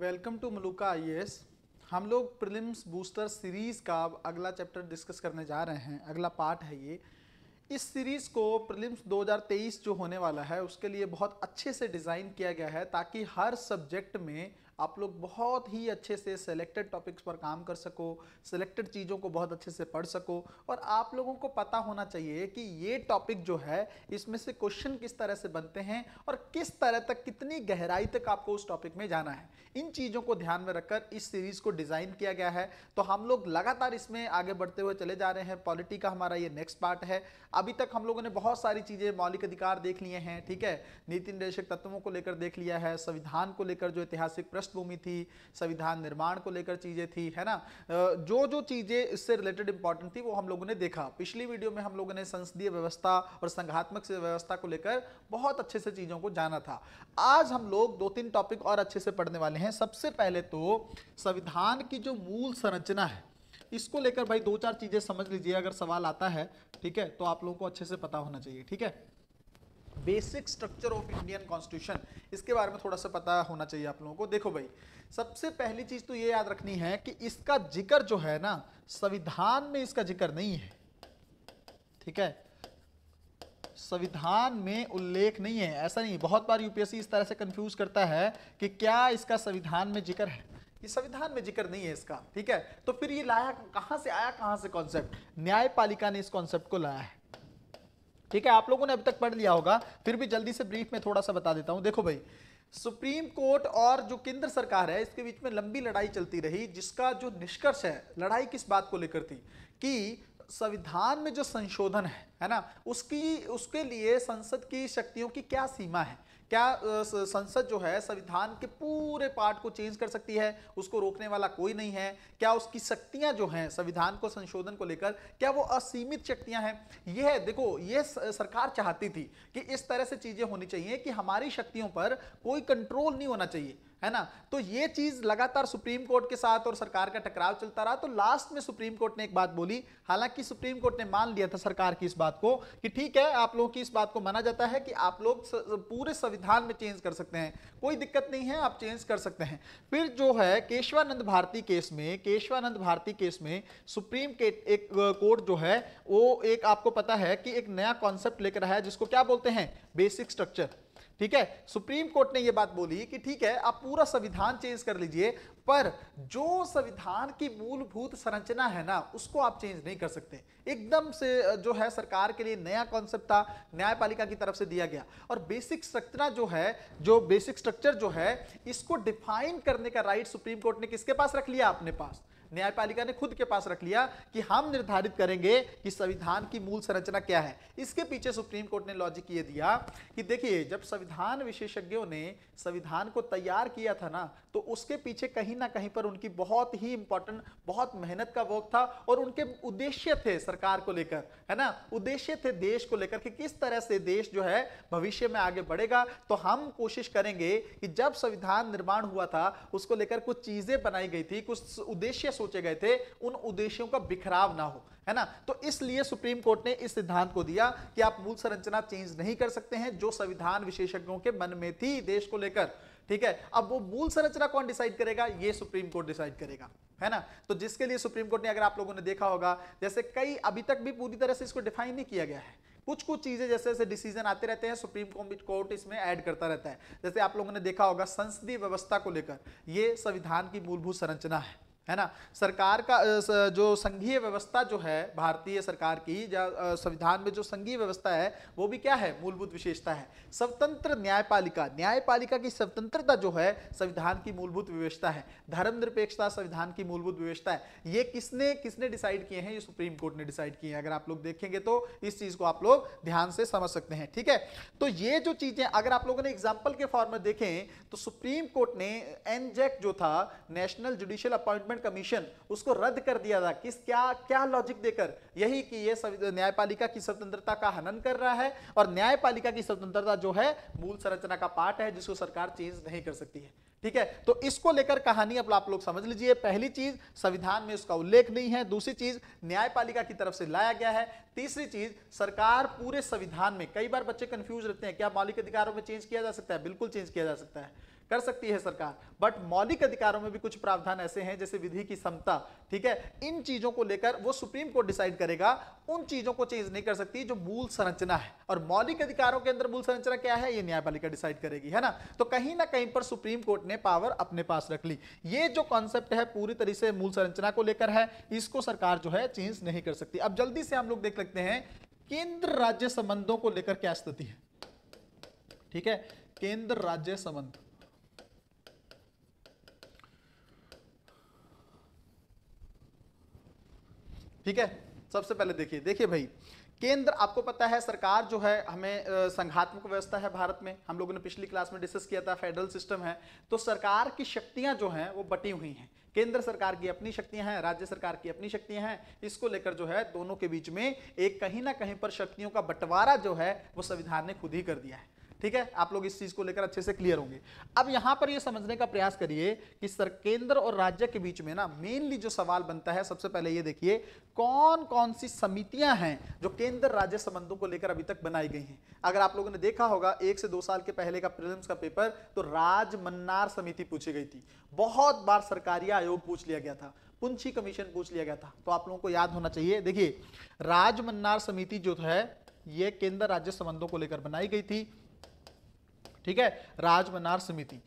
welcome to Maluka आई हम लोग prelims booster series का अगला चैप्टर डिस्कस करने जा रहे हैं अगला पार्ट है ये इस सीरीज़ को प्रिलिम्स 2023 जो होने वाला है उसके लिए बहुत अच्छे से डिज़ाइन किया गया है ताकि हर सब्जेक्ट में आप लोग बहुत ही अच्छे से सेलेक्टेड टॉपिक्स पर काम कर सको सेलेक्टेड चीज़ों को बहुत अच्छे से पढ़ सको और आप लोगों को पता होना चाहिए कि ये टॉपिक जो है इसमें से क्वेश्चन किस तरह से बनते हैं और किस तरह तक कितनी गहराई तक आपको उस टॉपिक में जाना है इन चीज़ों को ध्यान में रखकर इस सीरीज़ को डिज़ाइन किया गया है तो हम लोग लगातार इसमें आगे बढ़ते हुए चले जा रहे हैं पॉलिटी का हमारा ये नेक्स्ट पार्ट है अभी तक हम लोगों ने बहुत सारी चीज़ें मौलिक अधिकार देख लिए हैं ठीक है नीति निर्देशक तत्वों को लेकर देख लिया है संविधान को लेकर जो ऐतिहासिक प्रश्न पृष्ठभूमि थी संविधान निर्माण को लेकर चीज़ें थी है ना जो जो चीज़ें इससे रिलेटेड इंपॉर्टेंट थी वो हम लोगों ने देखा पिछली वीडियो में हम लोगों ने संसदीय व्यवस्था और संघात्मक व्यवस्था को लेकर बहुत अच्छे से चीज़ों को जाना था आज हम लोग दो तीन टॉपिक और अच्छे से पढ़ने वाले हैं सबसे पहले तो संविधान की जो मूल संरचना है इसको लेकर भाई दो चार चीज़ें समझ लीजिए अगर सवाल आता है ठीक है तो आप लोगों को अच्छे से पता होना चाहिए ठीक है basic structure of Indian constitution इसके बारे में थोड़ा सा पता होना चाहिए आप लोगों को देखो भाई सबसे पहली चीज तो ये याद रखनी है कि इसका जिक्र जो है ना संविधान में इसका जिक्र नहीं है ठीक है संविधान में उल्लेख नहीं है ऐसा नहीं बहुत बार यूपीएससी इस तरह से कंफ्यूज करता है कि क्या इसका संविधान में जिक्र है ये संविधान में जिक्र नहीं है इसका ठीक है तो फिर ये लाया कहां से आया कहां से कॉन्सेप्ट न्यायपालिका ने इस कॉन्सेप्ट को लाया है ठीक है आप लोगों ने अभी तक पढ़ लिया होगा फिर भी जल्दी से ब्रीफ में थोड़ा सा बता देता हूं देखो भाई सुप्रीम कोर्ट और जो केंद्र सरकार है इसके बीच में लंबी लड़ाई चलती रही जिसका जो निष्कर्ष है लड़ाई किस बात को लेकर थी कि संविधान में जो संशोधन है है ना उसकी उसके लिए संसद की शक्तियों की क्या सीमा है क्या संसद जो है संविधान के पूरे पार्ट को चेंज कर सकती है उसको रोकने वाला कोई नहीं है क्या उसकी शक्तियां जो हैं संविधान को संशोधन को लेकर क्या वो असीमित शक्तियां हैं यह है, देखो ये सरकार चाहती थी कि इस तरह से चीजें होनी चाहिए कि हमारी शक्तियों पर कोई कंट्रोल नहीं होना चाहिए है ना तो ये चीज लगातार सुप्रीम कोर्ट के साथ और सरकार का टकराव चलता रहा तो लास्ट में सुप्रीम कोर्ट ने एक बात बोली हालांकि सुप्रीम कोर्ट ने मान लिया था सरकार की इस बात बात को कि ठीक है आप लोगों की इस बात को माना जाता है कि आप लोग पूरे संविधान में चेंज कर सकते हैं कोई दिक्कत नहीं है आप चेंज कर सकते हैं फिर जो है केशवानंद भारती केस में केशवानंद भारती केस में सुप्रीम के एक कोर्ट जो है वो एक आपको पता है कि एक नया कॉन्सेप्ट लेकर आया जिसको क्या बोलते हैं बेसिक स्ट्रक्चर ठीक है सुप्रीम कोर्ट ने यह बात बोली कि ठीक है आप पूरा संविधान चेंज कर लीजिए पर जो संविधान की मूलभूत संरचना है ना उसको आप चेंज नहीं कर सकते एकदम से जो है सरकार के लिए नया कॉन्सेप्ट था न्यायपालिका की तरफ से दिया गया और बेसिक संरचना जो है जो बेसिक स्ट्रक्चर जो है इसको डिफाइन करने का राइट सुप्रीम कोर्ट ने किसके पास रख लिया अपने पास न्यायपालिका ने खुद के पास रख लिया कि हम निर्धारित करेंगे कि संविधान की मूल संरचना क्या है इसके पीछे सुप्रीम कोर्ट ने लॉजिक ये दिया कि देखिए जब संविधान विशेषज्ञों ने संविधान को तैयार किया था ना तो उसके पीछे कहीं ना कहीं पर उनकी बहुत ही इंपॉर्टेंट बहुत मेहनत का वर्क था और उनके उद्देश्य थे सरकार को लेकर है ना उद्देश्य थे देश को लेकर कि किस तरह से देश जो है भविष्य में आगे बढ़ेगा तो हम कोशिश करेंगे कि जब संविधान निर्माण हुआ था उसको लेकर कुछ चीजें बनाई गई थी कुछ उद्देश्य सोचे गए थे उन उद्देश्यों का बिखराव ना हो है ना तो इसलिए सुप्रीम कोर्ट ने इस सिद्धांत को दिया कि आप मूल संरचना चेंज नहीं कर सकते हैं जो संविधान विशेषज्ञों के मन में थी देश को लेकर ठीक है अब वो मूल संरचना कौन डिसाइड करेगा ये सुप्रीम कोर्ट डिसाइड करेगा है ना तो जिसके लिए सुप्रीम कोर्ट ने अगर आप लोगों ने देखा होगा जैसे कई अभी तक भी पूरी तरह से इसको डिफाइन नहीं किया गया है कुछ कुछ चीजें जैसे जैसे डिसीजन आते रहते हैं सुप्रीम कोर्ट इसमें ऐड करता रहता है जैसे आप लोगों ने देखा होगा संसदीय व्यवस्था को लेकर यह संविधान की मूलभूत संरचना है है ना सरकार का जो संघीय व्यवस्था जो है भारतीय सरकार की या संविधान में जो संघीय व्यवस्था है वो भी क्या है मूलभूत विशेषता है स्वतंत्र न्यायपालिका न्यायपालिका की स्वतंत्रता जो है संविधान की मूलभूत विवेषता है धर्मनिरपेक्षता संविधान की मूलभूत विवेषता है ये किसने किसने डिसाइड किए हैं ये सुप्रीम कोर्ट ने डिसाइड किए हैं अगर आप लोग देखेंगे तो इस चीज को आप लोग ध्यान से समझ सकते हैं ठीक है तो ये जो चीजें अगर आप लोगों ने एग्जाम्पल के फॉर्म में देखें तो सुप्रीम कोर्ट ने एनजेक e जो था national judicial appointment development commission उसको रद्द कर दिया था किस क्या क्या लॉजिक देकर यही कि ये न्यायपालिका की स्वतंत्रता का हनन कर रहा है और न्यायपालिका की स्वतंत्रता जो है मूल संरचना का पार्ट है जिसको सरकार चेंज नहीं कर सकती है ठीक है तो इसको लेकर कहानी अब आप लोग समझ लीजिए पहली चीज संविधान में उसका उल्लेख नहीं है दूसरी चीज न्यायपालिका की तरफ से लाया गया है तीसरी चीज सरकार पूरे संविधान में कई बार बच्चे कंफ्यूज रहते हैं क्या मौलिक अधिकारों में चेंज किया जा सकता है बिल्कुल चेंज किया जा सकता है कर सकती है सरकार बट मौलिक अधिकारों में भी कुछ प्रावधान ऐसे हैं जैसे विधि की समता ठीक है इन चीजों को लेकर वो सुप्रीम कोर्ट डिसाइड करेगा उन चीजों को चेंज नहीं कर सकती जो मूल संरचना है और मौलिक अधिकारों के अंदर मूल संरचना क्या है ये न्यायपालिका डिसाइड करेगी है ना तो कहीं ना कहीं पर सुप्रीम कोर्ट ने पावर अपने पास रख ली ये जो कॉन्सेप्ट है पूरी तरह से मूल संरचना को लेकर है इसको सरकार जो है चेंज नहीं कर सकती अब जल्दी से हम लोग देख सकते हैं केंद्र राज्य संबंधों को लेकर क्या स्थिति है ठीक है केंद्र राज्य संबंध ठीक है सबसे पहले देखिए देखिए भाई केंद्र आपको पता है सरकार जो है हमें संघात्मक व्यवस्था है भारत में हम लोगों ने पिछली क्लास में डिस्कस किया था फेडरल सिस्टम है तो सरकार की शक्तियां जो हैं वो बटी हुई हैं केंद्र सरकार की अपनी शक्तियां हैं राज्य सरकार की अपनी शक्तियां हैं इसको लेकर जो है दोनों के बीच में एक कहीं ना कहीं पर शक्तियों का बंटवारा जो है वो संविधान ने खुद ही कर दिया है ठीक है आप लोग इस चीज को लेकर अच्छे से क्लियर होंगे अब यहां पर यह समझने का प्रयास करिए कि सर केंद्र और राज्य के बीच में ना मेनली जो सवाल बनता है सबसे पहले ये देखिए कौन कौन सी समितियां हैं जो केंद्र राज्य संबंधों को लेकर अभी तक बनाई गई हैं अगर आप लोगों ने देखा होगा एक से दो साल के पहले का प्रिलिम्स का पेपर तो राज मन्नार समिति पूछी गई थी बहुत बार सरकारी आयोग पूछ लिया गया था पुंछी कमीशन पूछ लिया गया था तो आप लोगों को याद होना चाहिए देखिए राज मन्नार समिति जो है ये केंद्र राज्य संबंधों को लेकर बनाई गई थी ठीक है राजमनार समिति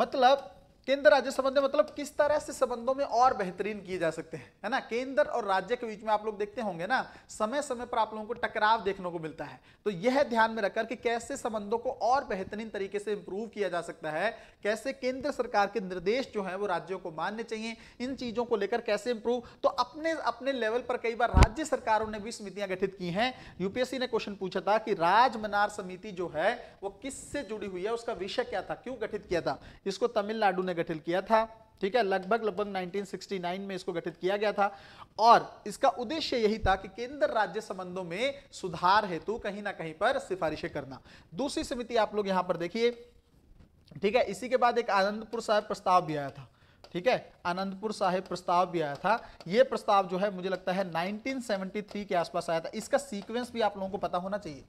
मतलब केंद्र राज्य संबंध मतलब किस तरह से संबंधों में और बेहतरीन किए जा सकते हैं है ना केंद्र और राज्य के बीच में आप लोग देखते होंगे ना समय समय पर आप लोगों को टकराव देखने को मिलता है तो यह ध्यान में रखकर कि कैसे संबंधों को और बेहतरीन तरीके से इंप्रूव किया जा सकता है कैसे केंद्र सरकार के निर्देश जो है वो राज्यों को मानने चाहिए इन चीजों को लेकर कैसे इंप्रूव तो अपने अपने लेवल पर कई बार राज्य सरकारों ने भी समितियां गठित की हैं यूपीएससी ने क्वेश्चन पूछा था कि राजमनार समिति जो है वो किससे जुड़ी हुई है उसका विषय क्या था क्यों गठित किया था इसको तमिलनाडु ने ने गठित किया था ठीक है लगभग लगभग 1969 में इसको गठित किया गया था और इसका उद्देश्य यही था कि केंद्र राज्य संबंधों में सुधार हेतु कहीं ना कहीं पर सिफारिशें करना दूसरी समिति आप लोग यहां पर देखिए ठीक है इसी के बाद एक आनंदपुर साहब प्रस्ताव भी आया था ठीक है आनंदपुर साहिब प्रस्ताव भी आया था यह प्रस्ताव जो है मुझे लगता है 1973 के आसपास आया था इसका सीक्वेंस भी आप लोगों को पता होना चाहिए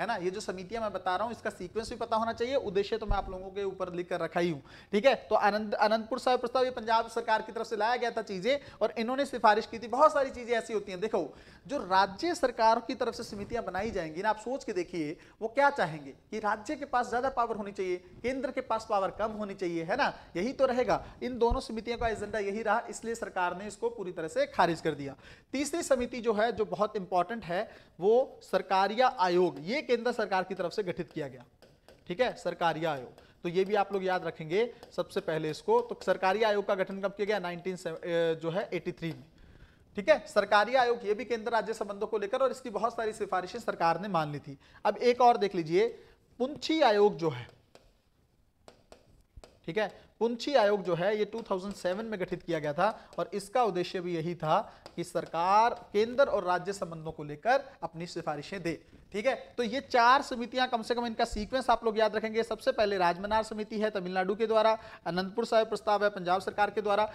है ना ये जो समितियां मैं बता रहा हूँ इसका सीक्वेंस भी पता होना चाहिए उद्देश्य तो मैं आप लोगों के ऊपर लिख कर रखा ही हूँ ठीक है तो आनंद आनंदपुर साहब प्रस्ताव ये पंजाब सरकार की तरफ से लाया गया था चीजें और इन्होंने सिफारिश की थी बहुत सारी चीजें ऐसी होती हैं देखो जो राज्य सरकार की तरफ से समितियां बनाई जाएंगी ना आप सोच के देखिए वो क्या चाहेंगे कि राज्य के पास ज्यादा पावर होनी चाहिए केंद्र के पास पावर कम होनी चाहिए है ना यही तो रहेगा इन दोनों समितियों का एजेंडा यही रहा इसलिए सरकार ने इसको पूरी तरह से खारिज कर दिया तीसरी समिति जो है जो बहुत इंपॉर्टेंट है वो सरकारिया आयोग ये केंद्र सरकार की तरफ से गठित किया गया ठीक है सरकारी आयोग तो ये भी आप लोग याद रखेंगे सबसे पहले इसको तो सरकारी आयोग का गठन कब किया गया नाइनटीन जो है एटी में ठीक है सरकारी आयोग ये भी केंद्र राज्य संबंधों को लेकर और इसकी बहुत सारी सिफारिशें सरकार ने मान ली थी अब एक और देख लीजिए पुंछी आयोग जो है ठीक है पुंछी आयोग जो है ये 2007 में गठित किया गया था और इसका उद्देश्य भी यही था कि सरकार केंद्र और राज्य संबंधों को लेकर अपनी सिफारिशें दे ठीक है तो ये चार समितियां कम से कम इनका सीक्वेंस आप लोग याद रखेंगे सबसे पहले राजमनार समिति है तमिलनाडु के द्वारा अनंतपुर साहब प्रस्ताव है पंजाब सरकार के द्वारा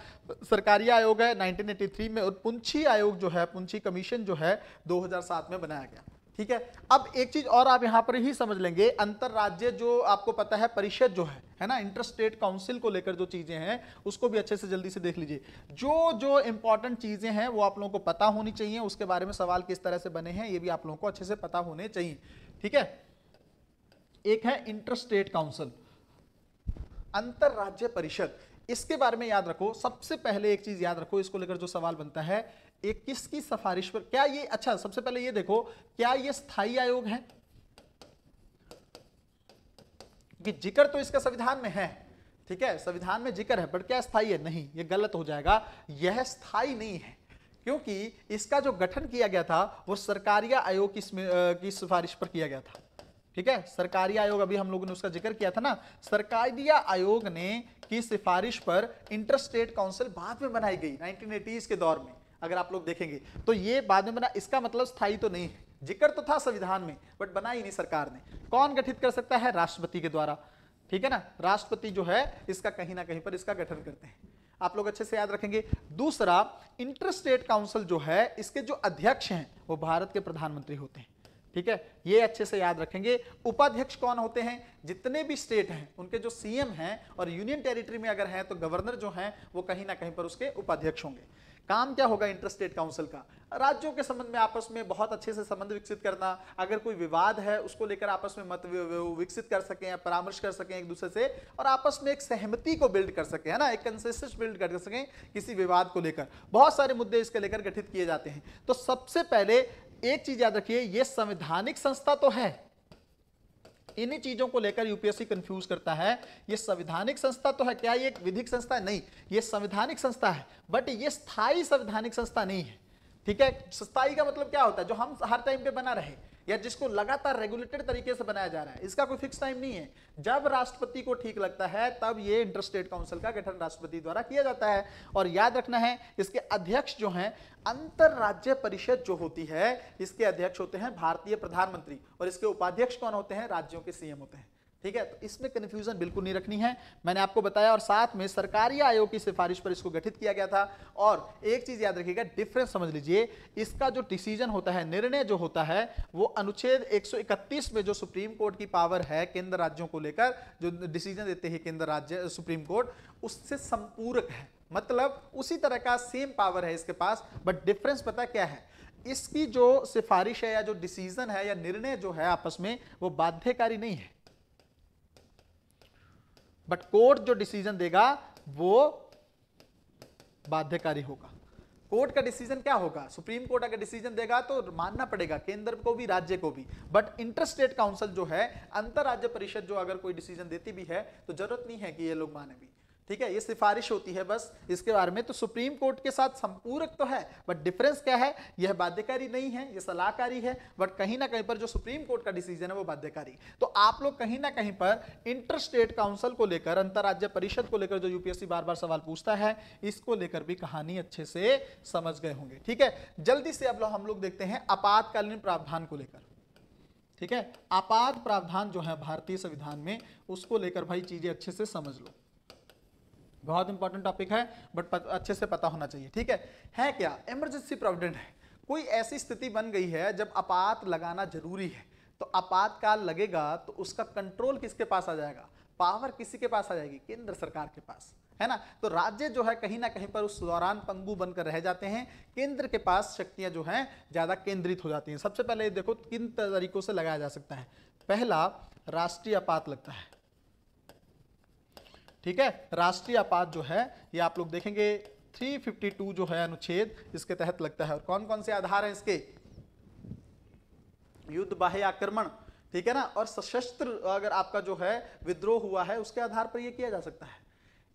सरकारी आयोग है नाइनटीन में और पुंछी आयोग जो है पुंछी कमीशन जो है दो में बनाया गया ठीक है अब एक चीज और आप यहां पर ही समझ लेंगे अंतरराज्य जो आपको पता है परिषद जो है है ना इंटर स्टेट काउंसिल को लेकर जो चीजें हैं उसको भी अच्छे से जल्दी से देख लीजिए जो जो इंपॉर्टेंट चीजें हैं वो आप लोगों को पता होनी चाहिए उसके बारे में सवाल किस तरह से बने हैं ये भी आप लोगों को अच्छे से पता होने चाहिए ठीक है एक है इंटर स्टेट काउंसिल अंतरराज्य परिषद इसके बारे में याद रखो सबसे पहले एक चीज याद रखो इसको लेकर जो सवाल बनता है एक किसकी सिफारिश पर क्या ये अच्छा सबसे पहले ये देखो क्या ये स्थायी आयोग है कि जिक्र तो इसका संविधान में है ठीक है संविधान में जिक्र है बट क्या स्थायी है नहीं ये गलत हो जाएगा यह स्थायी नहीं है क्योंकि इसका जो गठन किया गया था वो सरकारी आयोग की, की सिफारिश पर किया गया था ठीक है सरकारी आयोग अभी हम लोगों ने उसका जिक्र किया था ना सरकारी आयोग ने की सिफारिश पर इंटरस्टेट काउंसिल बाद में बनाई गई नाइनटीन के दौर में अगर आप लोग देखेंगे तो ये बाद में बना इसका मतलब स्थायी तो नहीं है जिक्र तो था संविधान में बट बना ही नहीं सरकार ने कौन गठित कर सकता है राष्ट्रपति के द्वारा ठीक है ना राष्ट्रपति जो है इसका कहीं ना कहीं पर इसका गठन करते हैं आप लोग अच्छे से याद रखेंगे दूसरा इंटर स्टेट काउंसिल जो है इसके जो अध्यक्ष हैं वो भारत के प्रधानमंत्री होते हैं ठीक है ये अच्छे से याद रखेंगे उपाध्यक्ष कौन होते हैं जितने भी स्टेट हैं उनके जो सीएम हैं और यूनियन टेरिटरी में अगर हैं तो गवर्नर जो हैं वो कहीं ना कहीं पर उसके उपाध्यक्ष होंगे काम क्या होगा इंटरस्टेट काउंसिल का राज्यों के संबंध में आपस में बहुत अच्छे से संबंध विकसित करना अगर कोई विवाद है उसको लेकर आपस में मत विकसित कर सकें या परामर्श कर सकें एक दूसरे से और आपस में एक सहमति को बिल्ड कर सकें है ना एक कंसेंसस बिल्ड कर सकें किसी विवाद को लेकर बहुत सारे मुद्दे इसके लेकर गठित किए जाते हैं तो सबसे पहले एक चीज याद रखिए ये संवैधानिक संस्था तो है इन्हीं चीजों को लेकर यूपीएससी कंफ्यूज करता है ये संवैधानिक संस्था तो है क्या ये एक विधिक संस्था है नहीं ये संवैधानिक संस्था है बट ये स्थायी संवैधानिक संस्था नहीं है ठीक है स्थायी का मतलब क्या होता है जो हम हर टाइम पे बना रहे या जिसको लगातार रेगुलेटेड तरीके से बनाया जा रहा है इसका कोई फिक्स टाइम नहीं है जब राष्ट्रपति को ठीक लगता है तब ये इंटरस्टेट काउंसिल का गठन राष्ट्रपति द्वारा किया जाता है और याद रखना है इसके अध्यक्ष जो हैं अंतर राज्य परिषद जो होती है इसके अध्यक्ष होते हैं भारतीय प्रधानमंत्री और इसके उपाध्यक्ष कौन होते हैं राज्यों के सीएम होते हैं ठीक है तो इसमें कन्फ्यूजन बिल्कुल नहीं रखनी है मैंने आपको बताया और साथ में सरकारी आयोग की सिफारिश पर इसको गठित किया गया था और एक चीज याद रखिएगा डिफरेंस समझ लीजिए इसका जो डिसीजन होता है निर्णय जो होता है वो अनुच्छेद 131 में जो सुप्रीम कोर्ट की पावर है केंद्र राज्यों को लेकर जो डिसीजन देते हैं केंद्र राज्य सुप्रीम कोर्ट उससे संपूरक है मतलब उसी तरह का सेम पावर है इसके पास बट डिफरेंस पता क्या है इसकी जो सिफारिश है या जो डिसीजन है या निर्णय जो है आपस में वो बाध्यकारी नहीं है बट कोर्ट जो डिसीजन देगा वो बाध्यकारी होगा कोर्ट का डिसीजन क्या होगा सुप्रीम कोर्ट अगर डिसीजन देगा तो मानना पड़ेगा केंद्र को भी राज्य को भी बट इंटर स्टेट काउंसिल जो है अंतर राज्य परिषद जो अगर कोई डिसीजन देती भी है तो जरूरत नहीं है कि ये लोग माने भी ठीक है ये सिफारिश होती है बस इसके बारे में तो सुप्रीम कोर्ट के साथ संपूरक तो है बट डिफरेंस क्या है यह बाध्यकारी नहीं है यह सलाहकारी है बट कहीं ना कहीं पर जो सुप्रीम कोर्ट का डिसीजन है वो बाध्यकारी तो आप लोग कहीं ना कहीं पर इंटर स्टेट काउंसिल को लेकर अंतर्राज्य परिषद को लेकर जो यूपीएससी बार बार सवाल पूछता है इसको लेकर भी कहानी अच्छे से समझ गए होंगे ठीक है जल्दी से अब हम लोग देखते हैं आपातकालीन प्रावधान को लेकर ठीक है आपात प्रावधान जो है भारतीय संविधान में उसको लेकर भाई चीजें अच्छे से समझ लो बहुत इंपॉर्टेंट टॉपिक है बट अच्छे से पता होना चाहिए ठीक है है क्या इमरजेंसी प्रोविडेंट है कोई ऐसी स्थिति बन गई है जब आपात लगाना जरूरी है तो आपातकाल लगेगा तो उसका कंट्रोल किसके पास आ जाएगा पावर किसी के पास आ जाएगी केंद्र सरकार के पास है ना तो राज्य जो है कहीं ना कहीं पर उस दौरान पंगु बनकर रह जाते हैं केंद्र के पास शक्तियां जो हैं ज़्यादा केंद्रित हो जाती हैं सबसे पहले देखो किन तरीकों से लगाया जा सकता है पहला राष्ट्रीय आपात लगता है ठीक है राष्ट्रीय आपात जो है ये आप लोग देखेंगे 352 जो है अनुच्छेद इसके तहत लगता है और कौन कौन से आधार हैं इसके युद्ध बाह्य आक्रमण ठीक है ना और सशस्त्र अगर आपका जो है विद्रोह हुआ है उसके आधार पर यह किया जा सकता है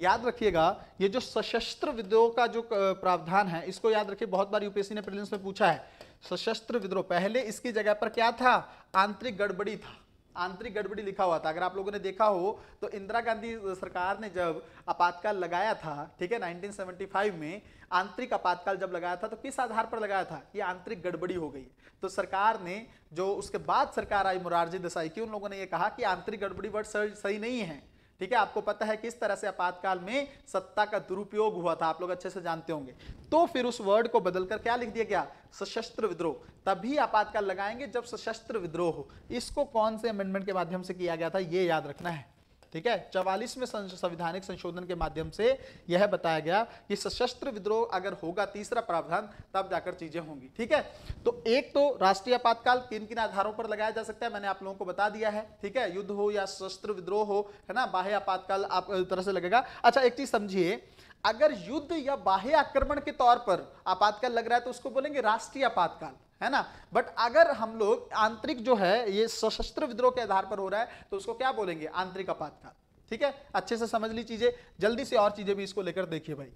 याद रखिएगा ये जो सशस्त्र विद्रोह का जो प्रावधान है इसको याद रखिए बहुत बार यूपीएससी ने प्रिलिम्स में पूछा है सशस्त्र विद्रोह पहले इसकी जगह पर क्या था आंतरिक गड़बड़ी था आंतरिक गड़बड़ी लिखा हुआ था अगर आप लोगों ने देखा हो तो इंदिरा गांधी सरकार ने जब आपातकाल लगाया था ठीक है 1975 में आंतरिक आपातकाल जब लगाया था तो किस आधार पर लगाया था ये आंतरिक गड़बड़ी हो गई तो सरकार ने जो उसके बाद सरकार आई मुरारजी देसाई की उन लोगों ने यह कहा कि आंतरिक गड़बड़ी वर्ड सही नहीं है ठीक है आपको पता है किस तरह से आपातकाल में सत्ता का दुरुपयोग हुआ था आप लोग अच्छे से जानते होंगे तो फिर उस वर्ड को बदलकर क्या लिख दिया गया सशस्त्र विद्रोह तभी आपातकाल लगाएंगे जब सशस्त्र विद्रोह हो इसको कौन से अमेंडमेंट के माध्यम से किया गया था ये याद रखना है ठीक है चवालीसवें संविधानिक संशोधन के माध्यम से यह बताया गया कि सशस्त्र विद्रोह अगर होगा तीसरा प्रावधान तब जाकर चीजें होंगी ठीक है तो एक तो राष्ट्रीय आपातकाल किन किन आधारों पर लगाया जा सकता है मैंने आप लोगों को बता दिया है ठीक है युद्ध हो या सशस्त्र विद्रोह हो है ना बाह्य आपातकाल आप तरह से लगेगा अच्छा एक चीज समझिए अगर युद्ध या बाह्य आक्रमण के तौर पर आपातकाल लग रहा है तो उसको बोलेंगे राष्ट्रीय आपातकाल है ना बट अगर हम लोग आंतरिक जो है ये सशस्त्र विद्रोह के आधार पर हो रहा है तो उसको क्या बोलेंगे आंतरिक आपातकाल ठीक है अच्छे से समझ ली चीजें जल्दी से और चीजें भी इसको लेकर देखिए भाई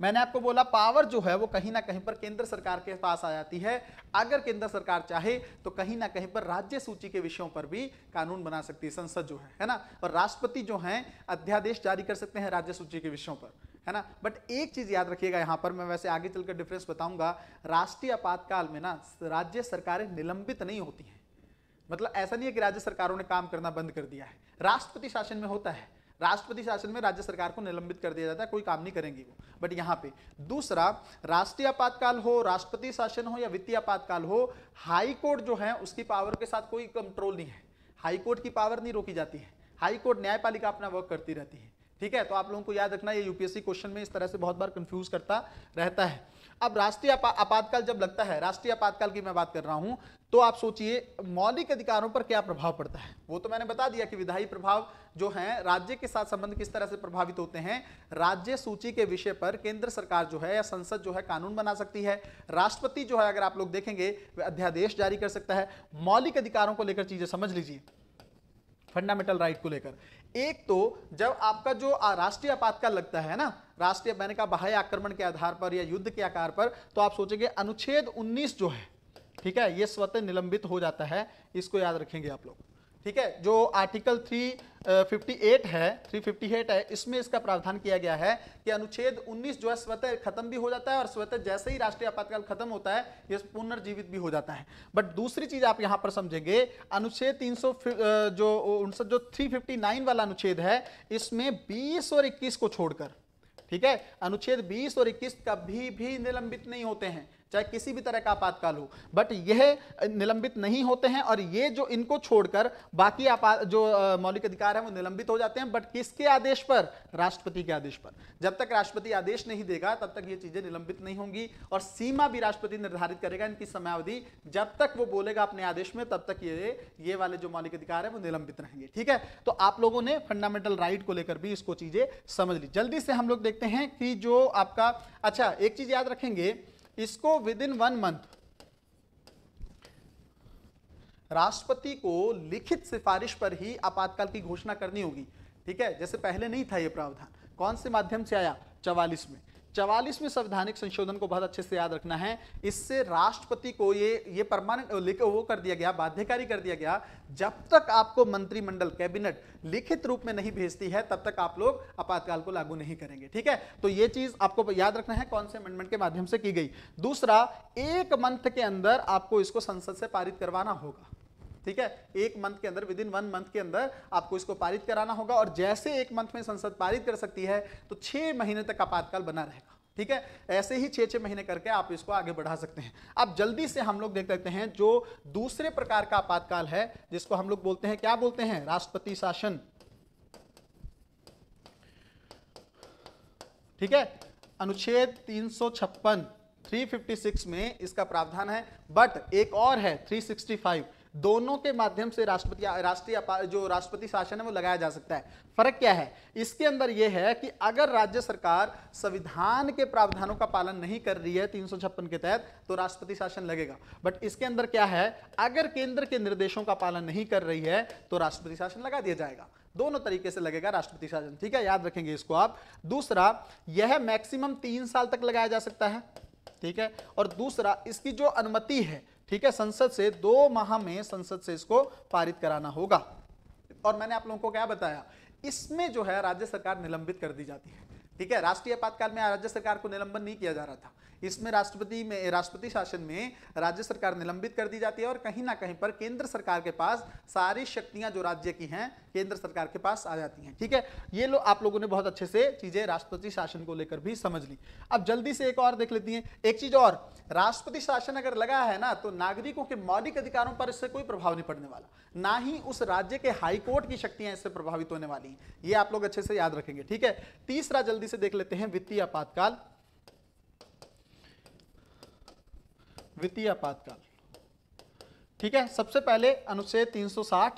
मैंने आपको बोला पावर जो है वो कहीं ना कहीं पर केंद्र सरकार के पास आ जाती है अगर केंद्र सरकार चाहे तो कहीं ना कहीं पर राज्य सूची के विषयों पर भी कानून बना सकती है संसद जो है है ना और राष्ट्रपति जो हैं अध्यादेश जारी कर सकते हैं राज्य सूची के विषयों पर है ना बट एक चीज याद रखिएगा यहाँ पर मैं वैसे आगे चलकर डिफरेंस बताऊंगा राष्ट्रीय आपातकाल में ना राज्य सरकारें निलंबित नहीं होती हैं मतलब ऐसा नहीं है कि राज्य सरकारों ने काम करना बंद कर दिया है राष्ट्रपति शासन में होता है राष्ट्रपति शासन में राज्य सरकार को निलंबित कर दिया जाता है कोई काम नहीं करेंगी वो बट यहाँ पे दूसरा राष्ट्रीय आपातकाल हो राष्ट्रपति शासन हो या वित्तीय आपातकाल हो हाई कोर्ट जो है उसकी पावर के साथ कोई कंट्रोल नहीं है हाई कोर्ट की पावर नहीं रोकी जाती है हाई कोर्ट न्यायपालिका अपना वर्क करती रहती है ठीक है तो आप लोगों को याद रखना ये यूपीएससी क्वेश्चन में इस तरह से बहुत बार कंफ्यूज करता रहता है अब राष्ट्रीय आपातकाल जब लगता है राष्ट्रीय आपातकाल की मैं बात कर रहा हूं तो आप सोचिए मौलिक अधिकारों पर क्या प्रभाव पड़ता है वो तो मैंने बता दिया कि विधायी प्रभाव जो है राज्य के साथ संबंध किस तरह से प्रभावित होते हैं राज्य सूची के विषय पर केंद्र सरकार जो है या संसद जो है कानून बना सकती है राष्ट्रपति जो है अगर आप लोग देखेंगे अध्यादेश जारी कर सकता है मौलिक अधिकारों को लेकर चीजें समझ लीजिए फंडामेंटल राइट को लेकर एक तो जब आपका जो राष्ट्रीय आपातकाल लगता है ना राष्ट्रीय मैंने कहा बाह्य आक्रमण के आधार पर या युद्ध के आकार पर तो आप सोचेंगे अनुच्छेद 19 जो है ठीक है ये स्वतः निलंबित हो जाता है इसको याद रखेंगे आप लोग ठीक है जो आर्टिकल 358 है 358 है इसमें इसका प्रावधान किया गया है कि अनुच्छेद 19 जो है स्वतः खत्म भी हो जाता है और स्वतः जैसे ही राष्ट्रीय आपातकाल खत्म होता है ये पुनर्जीवित भी हो जाता है बट दूसरी चीज आप यहां पर समझेंगे अनुच्छेद 300 जो उनसठ जो 359 वाला अनुच्छेद है इसमें बीस और इक्कीस को छोड़कर ठीक है अनुच्छेद बीस और इक्कीस कभी भी निलंबित नहीं होते हैं चाहे किसी भी तरह का आपातकाल हो बट यह निलंबित नहीं होते हैं और ये जो इनको छोड़कर बाकी आपात जो मौलिक अधिकार है वो निलंबित हो जाते हैं बट किसके आदेश पर राष्ट्रपति के आदेश पर जब तक राष्ट्रपति आदेश नहीं देगा तब तक ये चीजें निलंबित नहीं होंगी और सीमा भी राष्ट्रपति निर्धारित करेगा इनकी समयावधि जब तक वो बोलेगा अपने आदेश में तब तक ये ये वाले जो मौलिक अधिकार है वो निलंबित रहेंगे ठीक है तो आप लोगों ने फंडामेंटल राइट को लेकर भी इसको चीजें समझ ली जल्दी से हम लोग देखते हैं कि जो आपका अच्छा एक चीज याद रखेंगे इसको विद इन वन मंथ राष्ट्रपति को लिखित सिफारिश पर ही आपातकाल की घोषणा करनी होगी ठीक है जैसे पहले नहीं था यह प्रावधान कौन से माध्यम से आया चवालीस में चवालीसवें संवैधानिक संशोधन को बहुत अच्छे से याद रखना है इससे राष्ट्रपति को ये ये परमानेंट लिख वो कर दिया गया बाध्यकारी कर दिया गया जब तक आपको मंत्रिमंडल कैबिनेट लिखित रूप में नहीं भेजती है तब तक आप लोग आपातकाल को लागू नहीं करेंगे ठीक है तो ये चीज आपको याद रखना है कौन से अमेंडमेंट के माध्यम से की गई दूसरा एक मंथ के अंदर आपको इसको संसद से पारित करवाना होगा ठीक है एक मंथ के अंदर विद इन वन मंथ के अंदर आपको इसको पारित कराना होगा और जैसे एक मंथ में संसद पारित कर सकती है तो छह महीने तक आपातकाल बना रहेगा ठीक है ऐसे ही छह छह महीने करके आप इसको आगे बढ़ा सकते हैं अब जल्दी से हम लोग देख सकते हैं जो दूसरे प्रकार का आपातकाल है जिसको हम लोग बोलते हैं क्या बोलते हैं राष्ट्रपति शासन ठीक है अनुच्छेद तीन सौ छप्पन 356 में इसका प्रावधान है बट एक और है 365 दोनों के माध्यम से राष्ट्रपति राष्ट्रीय जो राष्ट्रपति शासन है वो लगाया जा सकता है फर्क क्या है इसके अंदर यह है कि अगर राज्य सरकार संविधान के प्रावधानों का पालन नहीं कर रही है तीन के तहत तो राष्ट्रपति शासन लगेगा बट इसके अंदर क्या है अगर केंद्र के निर्देशों का पालन नहीं कर रही है तो राष्ट्रपति शासन लगा दिया जाएगा दोनों तरीके से लगेगा राष्ट्रपति शासन ठीक है याद रखेंगे इसको आप दूसरा यह मैक्सिमम तीन साल तक लगाया जा सकता है ठीक है और दूसरा इसकी जो अनुमति है ठीक है संसद से दो माह में संसद से इसको पारित कराना होगा और मैंने आप लोगों को क्या बताया इसमें जो है राज्य सरकार निलंबित कर दी जाती है ठीक है राष्ट्रीय आपातकाल में राज्य सरकार को निलंबन नहीं किया जा रहा था इसमें राष्ट्रपति में राष्ट्रपति शासन में राज्य सरकार निलंबित कर दी जाती है और कहीं ना कहीं पर केंद्र सरकार के पास सारी शक्तियां जो राज्य की हैं केंद्र सरकार के पास आ जाती हैं ठीक है ये लो आप लोगों ने बहुत अच्छे से चीजें राष्ट्रपति शासन को लेकर भी समझ ली अब जल्दी से एक और देख लेती है एक चीज और राष्ट्रपति शासन अगर लगा है ना तो नागरिकों के मौलिक अधिकारों पर इससे कोई प्रभाव नहीं पड़ने वाला ना ही उस राज्य के हाईकोर्ट की शक्तियां इससे प्रभावित होने वाली हैं ये आप लोग अच्छे से याद रखेंगे ठीक है तीसरा जल्दी से देख लेते हैं वित्तीय आपातकाल वित्तीय आपातकाल ठीक है सबसे पहले अनुच्छेद 360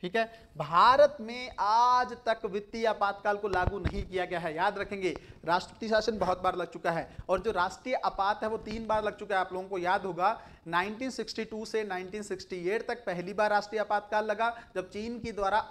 ठीक है भारत में आज तक वित्तीय आपातकाल को लागू नहीं किया गया है याद रखेंगे राष्ट्रपति शासन बहुत बार लग चुका है और जो राष्ट्रीय आपात है वो तीन बार लग चुका है आप लोगों को याद होगा 1962 से 1968 तक पहली बार राष्ट्रीय आपातकाल लगा जब चीन के द्वारा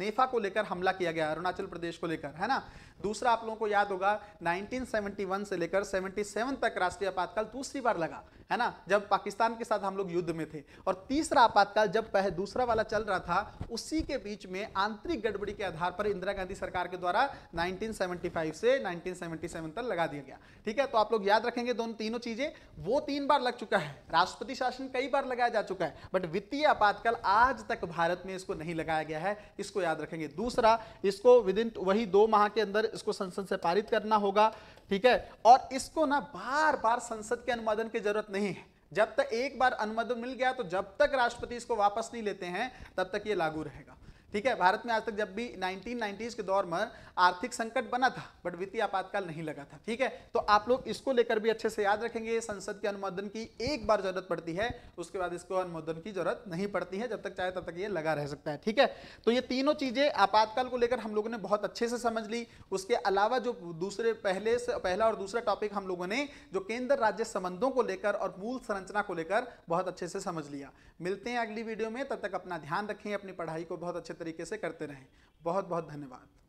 नेफा को लेकर हमला किया गया अरुणाचल प्रदेश को लेकर है ना दूसरा आप लोगों को याद होगा 1971 से लेकर 77 तक राष्ट्रीय आपातकाल दूसरी बार लगा है ना जब पाकिस्तान के साथ हम लोग युद्ध में थे और तीसरा आपातकाल जब दूसरा वाला चल रहा था उसी के के बीच में आंतरिक गड़बड़ी के आधार पर इंदिरा गांधी सरकार के द्वारा 1975 से 1977 तक लगा दिया गया ठीक है तो आप लोग याद रखेंगे दोनों तीनों चीजें वो तीन बार लग चुका है राष्ट्रपति शासन कई बार लगाया जा चुका है बट वित्तीय आपातकाल आज तक भारत में इसको नहीं लगाया गया है इसको याद रखेंगे दूसरा इसको विद इन वही दो माह के अंदर इसको संसद से पारित करना होगा ठीक है और इसको ना बार बार संसद के अनुमोदन की जरूरत नहीं है जब तक एक बार अनुमोदन मिल गया तो जब तक राष्ट्रपति इसको वापस नहीं लेते हैं तब तक ये लागू रहेगा ठीक है भारत में आज तक जब भी 1990s के दौर में आर्थिक संकट बना था बट वित्तीय आपातकाल नहीं लगा था ठीक है तो आप लोग इसको लेकर भी अच्छे से याद रखेंगे संसद के अनुमोदन की एक बार जरूरत पड़ती है उसके बाद इसको अनुमोदन की जरूरत नहीं पड़ती है जब तक चाहे तब तक ये लगा रह सकता है ठीक है तो ये तीनों चीजें आपातकाल को लेकर हम लोगों ने बहुत अच्छे से समझ ली उसके अलावा जो दूसरे पहले से पहला और दूसरा टॉपिक हम लोगों ने जो केंद्र राज्य संबंधों को लेकर और मूल संरचना को लेकर बहुत अच्छे से समझ लिया मिलते हैं अगली वीडियो में तब तक अपना ध्यान रखें अपनी पढ़ाई को बहुत अच्छे तरीके से करते रहें बहुत बहुत धन्यवाद